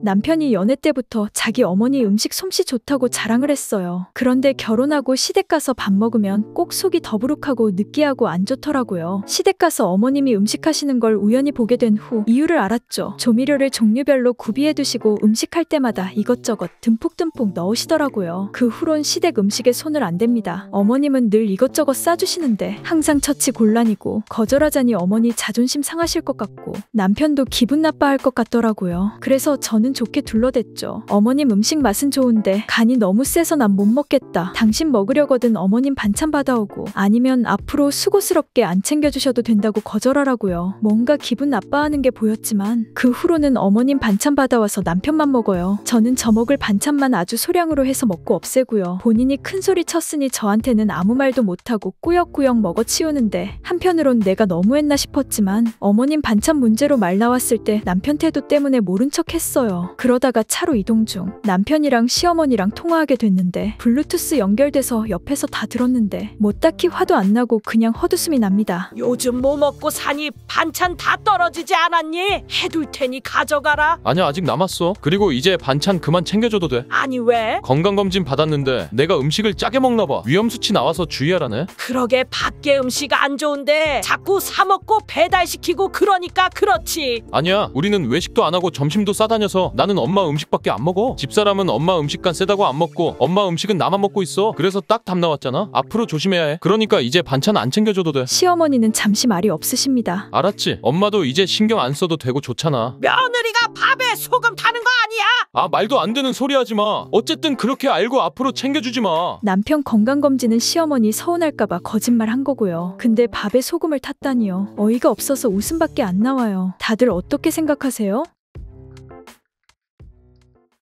남편이 연애 때부터 자기 어머니 음식 솜씨 좋다고 자랑을 했어요. 그런데 결혼하고 시댁 가서 밥 먹으면 꼭 속이 더부룩하고 느끼하고 안 좋더라고요. 시댁 가서 어머님이 음식하시는 걸 우연히 보게 된 후 이유를 알았죠. 조미료를 종류별로 구비해 두시고 음식할 때마다 이것저것 듬뿍듬뿍 넣으시더라고요. 그 후론 시댁 음식에 손을 안 댑니다. 어머님은 늘 이것저것 싸주시는데 항상 처치 곤란이고 거절하자니 어머니 자존심 상하실 것 같고 남편도 기분 나빠할 것 같더라고요. 그래서 저는 저는 좋게 둘러댔죠. 어머님 음식 맛은 좋은데 간이 너무 세서 난 못 먹겠다. 당신 먹으려거든 어머님 반찬 받아오고 아니면 앞으로 수고스럽게 안 챙겨주셔도 된다고 거절하라고요. 뭔가 기분 나빠하는 게 보였지만 그 후로는 어머님 반찬 받아와서 남편만 먹어요. 저는 저 먹을 반찬만 아주 소량으로 해서 먹고 없애고요. 본인이 큰 소리 쳤으니 저한테는 아무 말도 못하고 꾸역꾸역 먹어 치우는데 한편으론 내가 너무했나 싶었지만 어머님 반찬 문제로 말 나왔을 때 남편 태도 때문에 모른 척 했어요. 그러다가 차로 이동 중 남편이랑 시어머니랑 통화하게 됐는데 블루투스 연결돼서 옆에서 다 들었는데 뭐 딱히 화도 안 나고 그냥 헛웃음이 납니다. 요즘 뭐 먹고 사니 반찬 다 떨어지지 않았니? 해둘 테니 가져가라. 아니야 아직 남았어. 그리고 이제 반찬 그만 챙겨줘도 돼. 아니 왜? 건강검진 받았는데 내가 음식을 짜게 먹나 봐. 위험 수치 나와서 주의하라네. 그러게 밖에 음식 안 좋은데 자꾸 사 먹고 배달시키고 그러니까 그렇지. 아니야 우리는 외식도 안 하고 점심도 싸다녀서 나는 엄마 음식밖에 안 먹어. 집사람은 엄마 음식간 세다고 안 먹고 엄마 음식은 나만 먹고 있어. 그래서 딱 답 나왔잖아. 앞으로 조심해야 해. 그러니까 이제 반찬 안 챙겨줘도 돼. 시어머니는 잠시 말이 없으십니다. 알았지? 엄마도 이제 신경 안 써도 되고 좋잖아. 며느리가 밥에 소금 타는 거 아니야? 아 말도 안 되는 소리 하지 마. 어쨌든 그렇게 알고 앞으로 챙겨주지 마. 남편 건강검진은 시어머니 서운할까봐 거짓말 한 거고요. 근데 밥에 소금을 탔다니요. 어이가 없어서 웃음밖에 안 나와요. 다들 어떻게 생각하세요?